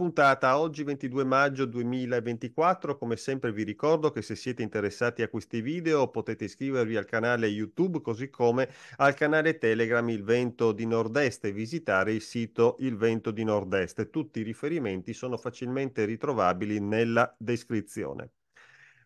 puntata oggi 22 maggio 2024, come sempre vi ricordo che se siete interessati a questi video potete iscrivervi al canale YouTube così come al canale Telegram Il Vento di Nord-Est e visitare il sito Il Vento di Nord-Est. Tutti i riferimenti sono facilmente ritrovabili nella descrizione.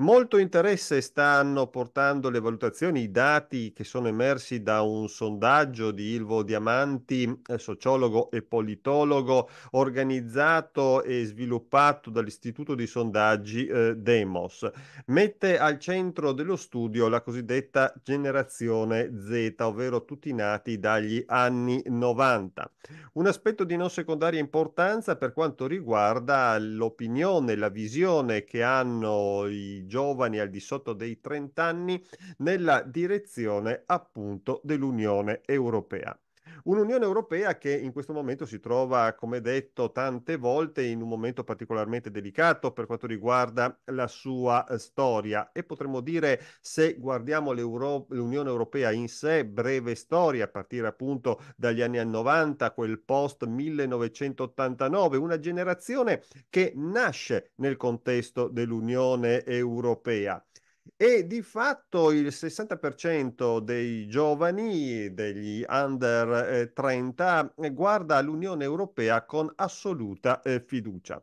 Molto interesse stanno portando le valutazioni, i dati che sono emersi da un sondaggio di Ilvo Diamanti, eh, sociologo e politologo, organizzato e sviluppato dall'Istituto di Sondaggi eh, Demos. Mette al centro dello studio la cosiddetta generazione Z, ovvero tutti nati dagli anni 90. Un aspetto di non secondaria importanza per quanto riguarda l'opinione, la visione che hanno i giovani al di sotto dei 30 anni nella direzione appunto dell'Unione Europea. Un'Unione Europea che in questo momento si trova, come detto tante volte, in un momento particolarmente delicato per quanto riguarda la sua eh, storia e potremmo dire, se guardiamo l'Unione Europea in sé, breve storia, a partire appunto dagli anni 90, quel post 1989, una generazione che nasce nel contesto dell'Unione Europea. E di fatto il 60% dei giovani degli under 30 eh, guarda l'Unione Europea con assoluta eh, fiducia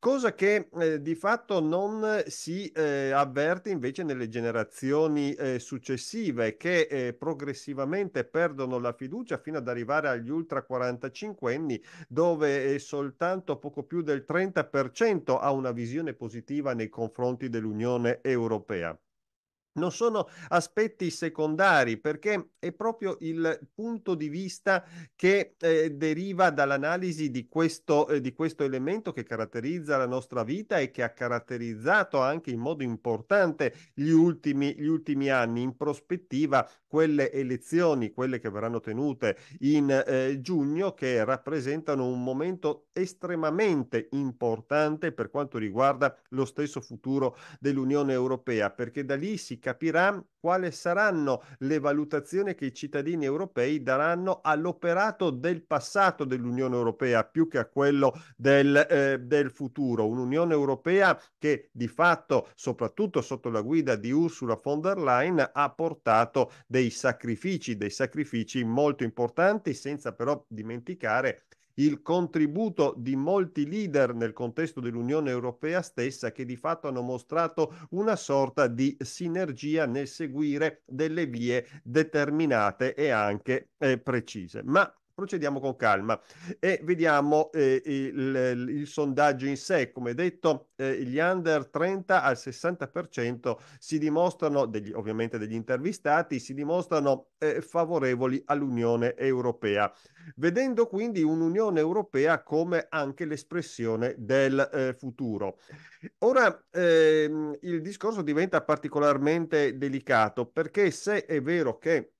cosa che eh, di fatto non si eh, avverte invece nelle generazioni eh, successive che eh, progressivamente perdono la fiducia fino ad arrivare agli ultra 45 anni dove eh, soltanto poco più del 30% ha una visione positiva nei confronti dell'Unione Europea non sono aspetti secondari perché è proprio il punto di vista che eh, deriva dall'analisi di questo, eh, di questo, elemento che caratterizza la nostra vita e che ha caratterizzato anche in modo importante gli ultimi, gli ultimi anni. In prospettiva quelle elezioni, quelle che verranno tenute in eh, giugno, che rappresentano un momento estremamente importante per quanto riguarda lo stesso futuro dell'Unione Europea, perché da lì si capirà quali saranno le valutazioni che i cittadini europei daranno all'operato del passato dell'Unione Europea più che a quello del, eh, del futuro. Un'Unione Europea che di fatto, soprattutto sotto la guida di Ursula von der Leyen, ha portato dei sacrifici, dei sacrifici molto importanti, senza però dimenticare il contributo di molti leader nel contesto dell'Unione Europea stessa che di fatto hanno mostrato una sorta di sinergia nel seguire delle vie determinate e anche eh, precise. Ma procediamo con calma e vediamo eh, il, il, sondaggio in sé. Come detto, eh, gli under 30 al 60% si dimostrano, degli, ovviamente degli intervistati, si dimostrano eh, favorevoli all'Unione Europea, vedendo quindi un'Unione Europea come anche l'espressione del eh, futuro. Ora ehm, il discorso diventa particolarmente delicato perché se è vero che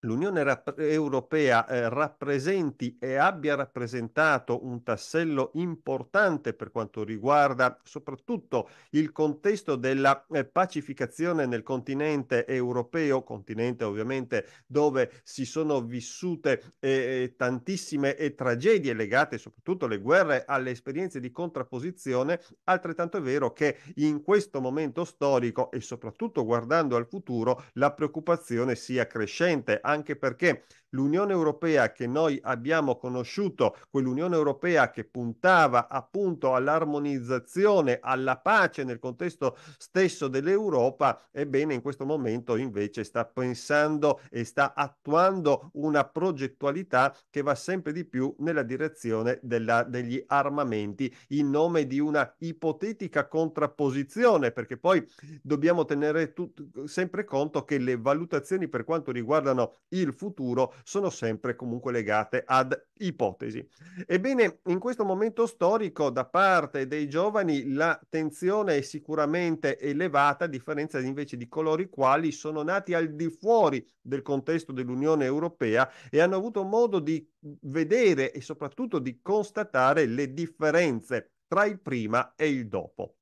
l'Unione rap- Europea eh, rappresenti e abbia rappresentato un tassello importante per quanto riguarda soprattutto il contesto della eh, pacificazione nel continente europeo, continente ovviamente dove si sono vissute eh, eh tantissime eh, tragedie legate soprattutto alle guerre, alle esperienze di contrapposizione, altrettanto è vero che in questo momento storico e soprattutto guardando al futuro la preoccupazione sia crescente anche perché l'Unione Europea che noi abbiamo conosciuto, quell'Unione Europea che puntava appunto all'armonizzazione, alla pace nel contesto stesso dell'Europa, ebbene in questo momento invece sta pensando e sta attuando una progettualità che va sempre di più nella direzione della, degli armamenti in nome di una ipotetica contrapposizione, perché poi dobbiamo tenere tut- sempre conto che le valutazioni per quanto riguardano il futuro sono sempre comunque legate ad ipotesi. Ebbene, in questo momento storico da parte dei giovani l'attenzione è sicuramente elevata, a differenza invece di coloro i quali sono nati al di fuori del contesto dell'Unione Europea e hanno avuto modo di vedere e soprattutto di constatare le differenze tra il prima e il dopo.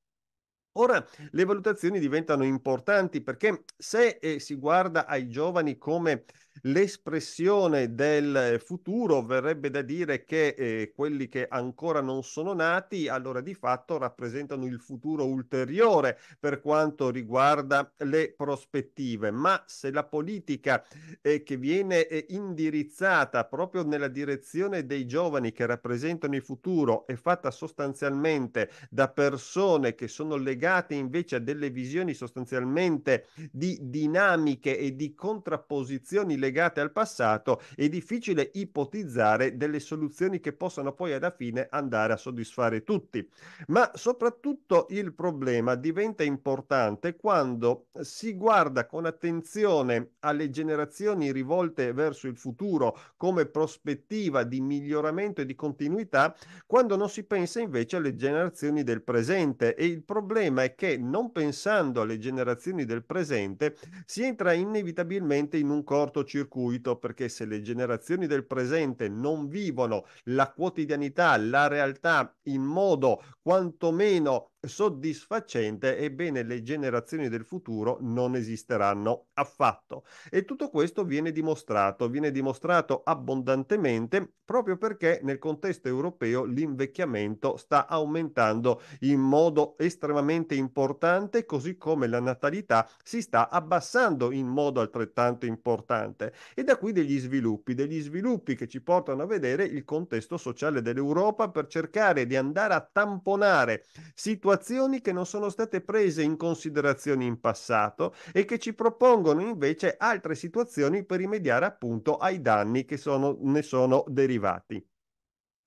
Ora le valutazioni diventano importanti perché se eh, si guarda ai giovani come l'espressione del futuro verrebbe da dire che eh, quelli che ancora non sono nati allora di fatto rappresentano il futuro ulteriore per quanto riguarda le prospettive ma se la politica eh, che viene eh, indirizzata proprio nella direzione dei giovani che rappresentano il futuro è fatta sostanzialmente da persone che sono legate invece a delle visioni sostanzialmente di dinamiche e di contrapposizioni legate legate al passato, è difficile ipotizzare delle soluzioni che possano poi alla fine andare a soddisfare tutti. Ma soprattutto il problema diventa importante quando si guarda con attenzione alle generazioni rivolte verso il futuro come prospettiva di miglioramento e di continuità, quando non si pensa invece alle generazioni del presente e il problema è che non pensando alle generazioni del presente si entra inevitabilmente in un cortocircuito cortocircuito perché se le generazioni del presente non vivono la quotidianità, la realtà in modo quantomeno soddisfacente, ebbene le generazioni del futuro non esisteranno affatto. E tutto questo viene dimostrato, viene dimostrato abbondantemente proprio perché nel contesto europeo l'invecchiamento sta aumentando in modo estremamente importante, così come la natalità si sta abbassando in modo altrettanto importante. E da qui degli sviluppi, degli sviluppi che ci portano a vedere il contesto sociale dell'Europa per cercare di andare a tamponare situazioni situazioni che non sono state prese in considerazione in passato e che ci propongono invece altre situazioni per rimediare appunto ai danni che sono, ne sono derivati.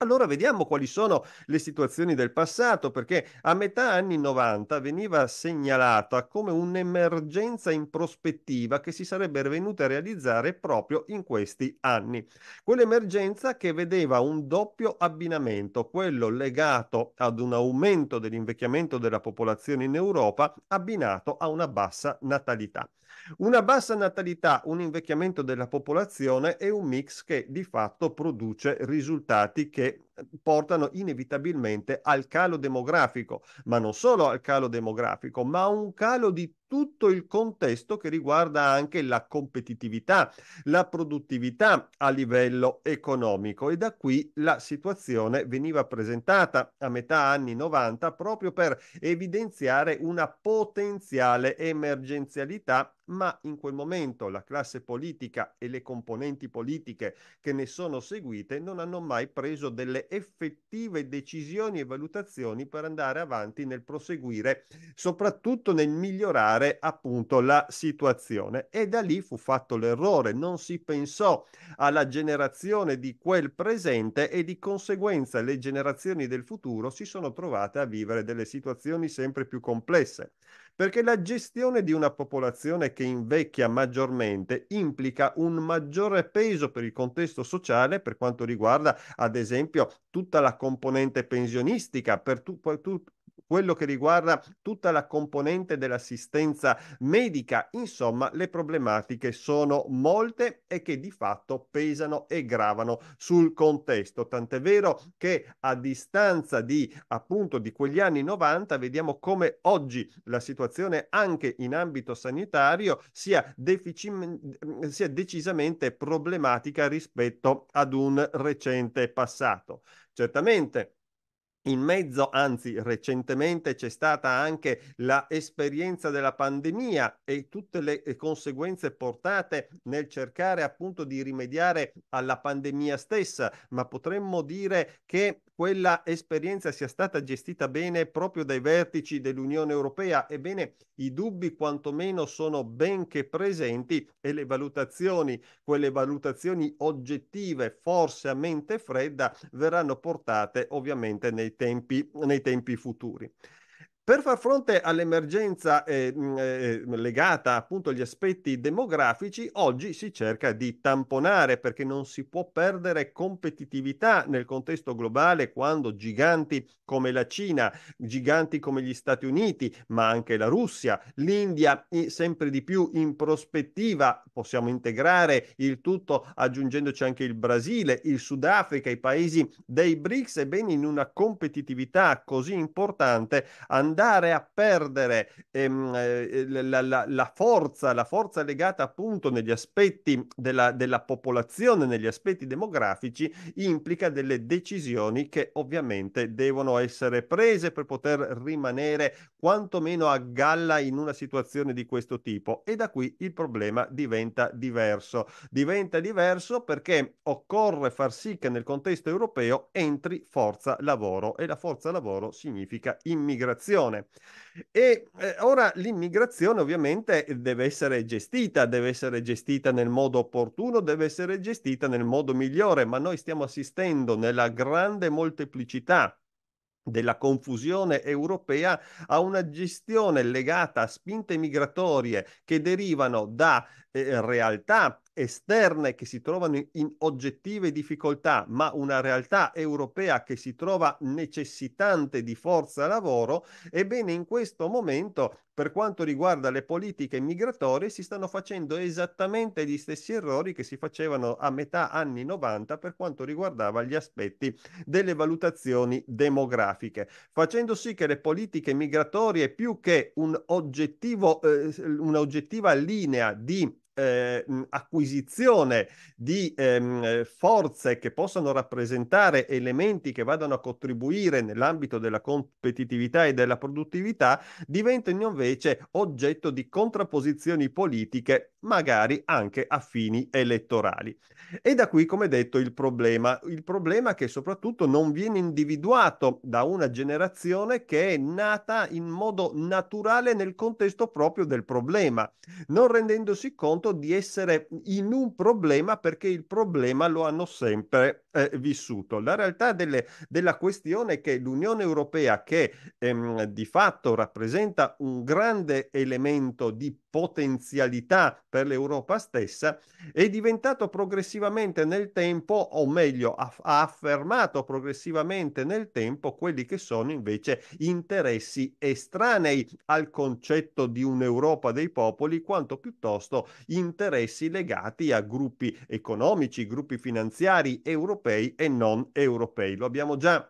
Allora vediamo quali sono le situazioni del passato, perché a metà anni 90 veniva segnalata come un'emergenza in prospettiva che si sarebbe venuta a realizzare proprio in questi anni. Quell'emergenza che vedeva un doppio abbinamento, quello legato ad un aumento dell'invecchiamento della popolazione in Europa, abbinato a una bassa natalità una bassa natalità, un invecchiamento della popolazione e un mix che di fatto produce risultati che portano inevitabilmente al calo demografico, ma non solo al calo demografico, ma a un calo di tutto il contesto che riguarda anche la competitività, la produttività a livello economico e da qui la situazione veniva presentata a metà anni 90 proprio per evidenziare una potenziale emergenzialità ma in quel momento la classe politica e le componenti politiche che ne sono seguite non hanno mai preso delle delle effettive decisioni e valutazioni per andare avanti nel proseguire, soprattutto nel migliorare appunto la situazione. E da lì fu fatto l'errore, non si pensò alla generazione di quel presente e di conseguenza le generazioni del futuro si sono trovate a vivere delle situazioni sempre più complesse perché la gestione di una popolazione che invecchia maggiormente implica un maggiore peso per il contesto sociale per quanto riguarda ad esempio tutta la componente pensionistica, per, tu, per, tu, quello che riguarda tutta la componente dell'assistenza medica. Insomma, le problematiche sono molte e che di fatto pesano e gravano sul contesto. Tant'è vero che a distanza di appunto di quegli anni 90 vediamo come oggi la situazione anche in ambito sanitario sia, deficim- sia decisamente problematica rispetto ad un recente passato. Certamente in mezzo, anzi recentemente c'è stata anche l'esperienza della pandemia e tutte le eh, conseguenze portate nel cercare appunto di rimediare alla pandemia stessa, ma potremmo dire che quella esperienza sia stata gestita bene proprio dai vertici dell'Unione Europea. Ebbene, i dubbi quantomeno sono ben che presenti e le valutazioni, quelle valutazioni oggettive, forse a mente fredda, verranno portate ovviamente nei nei tempi, nei tempi futuri. Per far fronte all'emergenza eh, mm, eh, eh, legata appunto agli aspetti demografici, oggi si cerca di tamponare perché non si può perdere competitività nel contesto globale quando giganti come la Cina, giganti come gli Stati Uniti, ma anche la Russia, l'India e sempre di più in prospettiva, possiamo integrare il tutto aggiungendoci anche il Brasile, il Sudafrica, i paesi dei BRICS, ebbene in una competitività così importante andare andare a perdere ehm, eh, la, la, la, forza, la forza legata appunto negli aspetti della, della popolazione, negli aspetti demografici, implica delle decisioni che ovviamente devono essere prese per poter rimanere quantomeno a galla in una situazione di questo tipo. E da qui il problema diventa diverso. Diventa diverso perché occorre far sì che nel contesto europeo entri forza lavoro e la forza lavoro significa immigrazione l'immigrazione. E eh, ora l'immigrazione ovviamente deve essere gestita, deve essere gestita nel modo opportuno, deve essere gestita nel modo migliore, ma noi stiamo assistendo nella grande molteplicità della confusione europea a una gestione legata a spinte migratorie che derivano da eh, realtà esterne che si trovano in oggettive difficoltà, ma una realtà europea che si trova necessitante di forza lavoro, ebbene in questo momento, per quanto riguarda le politiche migratorie, si stanno facendo esattamente gli stessi errori che si facevano a metà anni 90 per quanto riguardava gli aspetti delle valutazioni demografiche, facendo sì che le politiche migratorie più che un oggettivo, eh, un'oggettiva linea di eh, acquisizione di ehm, forze che possano rappresentare elementi che vadano a contribuire nell'ambito della competitività e della produttività diventano invece oggetto di contrapposizioni politiche, magari anche a fini elettorali. E da qui, come detto, il problema. Il problema che soprattutto non viene individuato da una generazione che è nata in modo naturale nel contesto proprio del problema, non rendendosi conto conto di essere in un problema perché il problema lo hanno sempre eh, vissuto. La realtà delle, della questione è che l'Unione Europea, che ehm, di fatto rappresenta un grande elemento di potenzialità per l'Europa stessa, è diventato progressivamente nel tempo, o meglio, ha, ha affermato progressivamente nel tempo quelli che sono invece interessi estranei al concetto di un'Europa dei popoli, quanto piuttosto interessi legati a gruppi economici, gruppi finanziari europei e non europei. Lo abbiamo già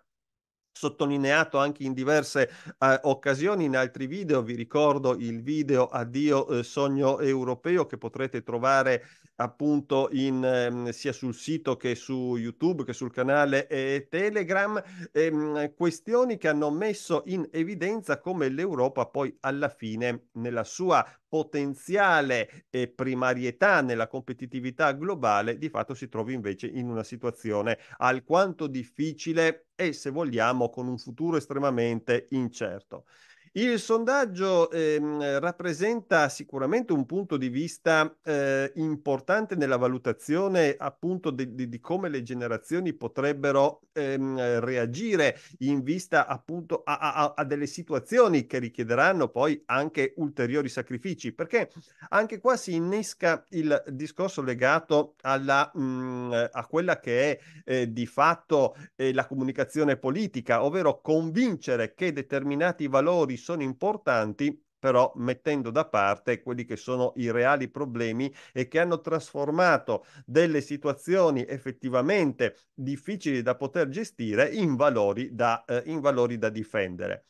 sottolineato anche in diverse eh, occasioni in altri video vi ricordo il video addio eh, sogno europeo che potrete trovare appunto in, ehm, sia sul sito che su YouTube che sul canale eh, Telegram, ehm, questioni che hanno messo in evidenza come l'Europa poi alla fine nella sua potenziale eh, primarietà nella competitività globale di fatto si trovi invece in una situazione alquanto difficile e se vogliamo con un futuro estremamente incerto. Il sondaggio ehm, rappresenta sicuramente un punto di vista eh, importante nella valutazione appunto di, di, di come le generazioni potrebbero ehm, reagire in vista appunto a, a, a, delle situazioni che richiederanno poi anche ulteriori sacrifici, perché anche qua si innesca il discorso legato alla, mh, mm, a quella che è eh, di fatto eh, la comunicazione politica, ovvero convincere che determinati valori sono importanti però mettendo da parte quelli che sono i reali problemi e che hanno trasformato delle situazioni effettivamente difficili da poter gestire in valori da, eh, in valori da difendere.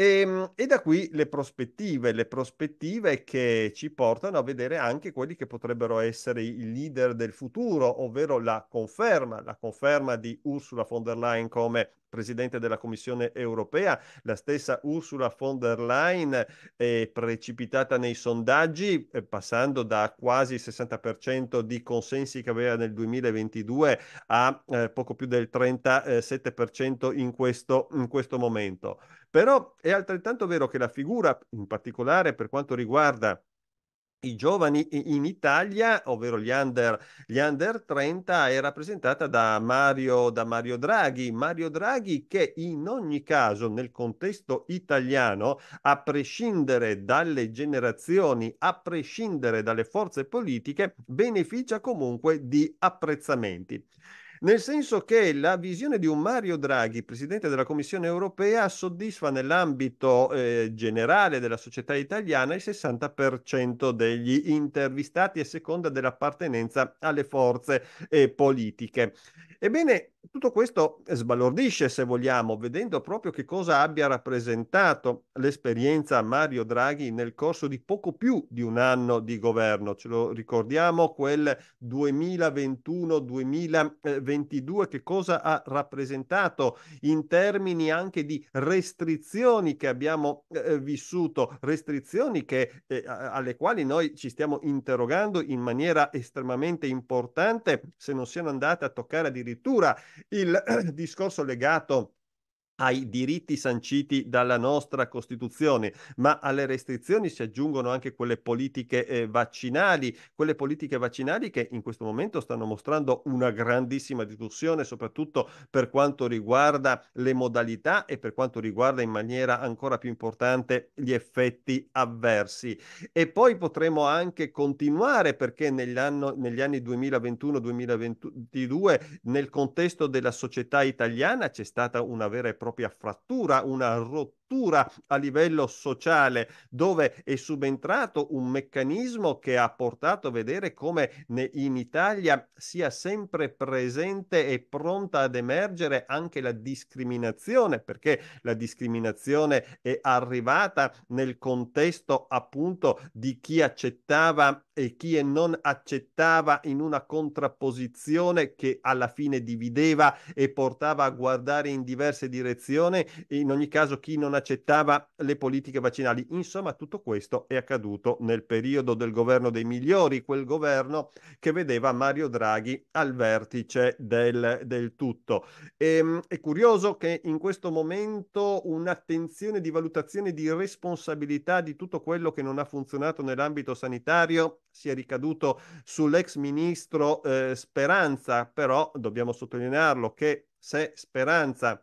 E, ehm, e, da qui le prospettive, le prospettive che ci portano a vedere anche quelli che potrebbero essere i leader del futuro, ovvero la conferma, la conferma di Ursula von der Leyen come Presidente della Commissione europea, la stessa Ursula von der Leyen è eh, precipitata nei sondaggi, eh, passando da quasi il 60% di consensi che aveva nel 2022 a eh, poco più del 37% in questo, in questo momento. Però è altrettanto vero che la figura, in particolare per quanto riguarda i giovani in Italia, ovvero gli under, gli under 30, è rappresentata da Mario, da Mario, Draghi. Mario Draghi che in ogni caso nel contesto italiano, a prescindere dalle generazioni, a prescindere dalle forze politiche, beneficia comunque di apprezzamenti nel senso che la visione di un Mario Draghi, presidente della Commissione europea, soddisfa nell'ambito eh, generale della società italiana il 60% degli intervistati a seconda dell'appartenenza alle forze eh, politiche. Ebbene, tutto questo sbalordisce, se vogliamo, vedendo proprio che cosa abbia rappresentato l'esperienza Mario Draghi nel corso di poco più di un anno di governo. Ce lo ricordiamo quel 2021-2022, che cosa ha rappresentato in termini anche di restrizioni che abbiamo eh, eh vissuto, restrizioni che, eh, alle quali noi ci stiamo interrogando in maniera estremamente importante se non siano andate a toccare addirittura addirittura il discorso legato ai diritti sanciti dalla nostra Costituzione, ma alle restrizioni si aggiungono anche quelle politiche eh, vaccinali, quelle politiche vaccinali che in questo momento stanno mostrando una grandissima discussione, soprattutto per quanto riguarda le modalità e per quanto riguarda in maniera ancora più importante gli effetti avversi. E poi potremo anche continuare perché negli anni 2021-2022 nel contesto della società italiana c'è stata una vera e propria propria frattura, una rottura struttura a livello sociale dove è subentrato un meccanismo che ha portato a vedere come in Italia sia sempre presente e pronta ad emergere anche la discriminazione, perché la discriminazione è arrivata nel contesto appunto di chi accettava e chi non accettava in una contrapposizione che alla fine divideva e portava a guardare in diverse direzioni, in ogni caso chi non accettava accettava le politiche vaccinali. Insomma, tutto questo è accaduto nel periodo del governo dei migliori, quel governo che vedeva Mario Draghi al vertice del, del tutto. E, ehm, è curioso che in questo momento un'attenzione di valutazione di responsabilità di tutto quello che non ha funzionato nell'ambito sanitario sia ricaduto sull'ex ministro eh, Speranza, però dobbiamo sottolinearlo che se Speranza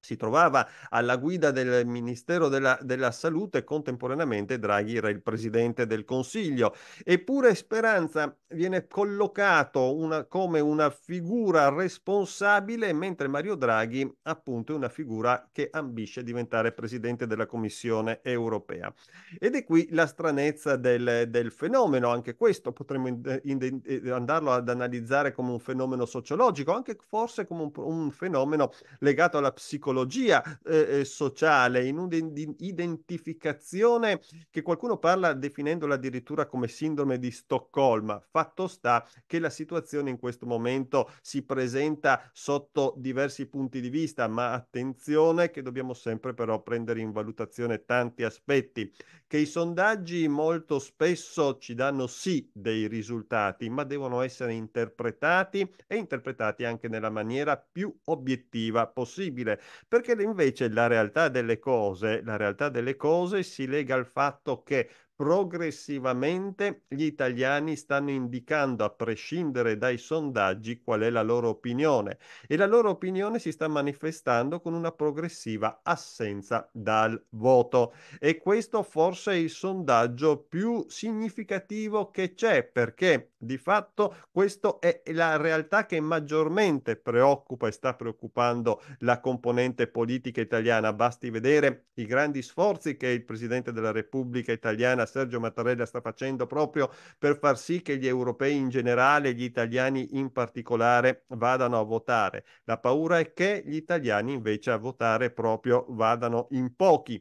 si trovava alla guida del Ministero della, della, Salute e contemporaneamente Draghi era il Presidente del Consiglio. Eppure Speranza viene collocato una, come una figura responsabile, mentre Mario Draghi appunto è una figura che ambisce a diventare Presidente della Commissione europea. Ed è qui la stranezza del, del fenomeno, anche questo potremmo in, in, eh, andarlo ad analizzare come un fenomeno sociologico, anche forse come un, un fenomeno legato alla psicologia psicologia eh, eh, sociale, in un'identificazione che qualcuno parla definendola addirittura come sindrome di Stoccolma. Fatto sta che la situazione in questo momento si presenta sotto diversi punti di vista, ma attenzione che dobbiamo sempre però prendere in valutazione tanti aspetti, che i sondaggi molto spesso ci danno sì dei risultati, ma devono essere interpretati e interpretati anche nella maniera più obiettiva possibile perché invece la realtà delle cose, la realtà delle cose si lega al fatto che progressivamente gli italiani stanno indicando, a prescindere dai sondaggi, qual è la loro opinione e la loro opinione si sta manifestando con una progressiva assenza dal voto e questo forse è il sondaggio più significativo che c'è perché di fatto questa è la realtà che maggiormente preoccupa e sta preoccupando la componente politica italiana. Basti vedere i grandi sforzi che il Presidente della Repubblica italiana Sergio Mattarella sta facendo proprio per far sì che gli europei in generale, gli italiani in particolare, vadano a votare. La paura è che gli italiani invece a votare proprio vadano in pochi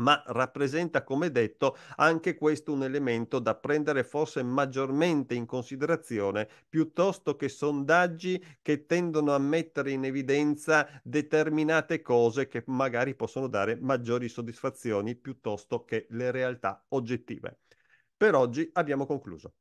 ma rappresenta, come detto, anche questo un elemento da prendere forse maggiormente in considerazione piuttosto che sondaggi che tendono a mettere in evidenza determinate cose che magari possono dare maggiori soddisfazioni piuttosto che le realtà oggettive. Per oggi abbiamo concluso.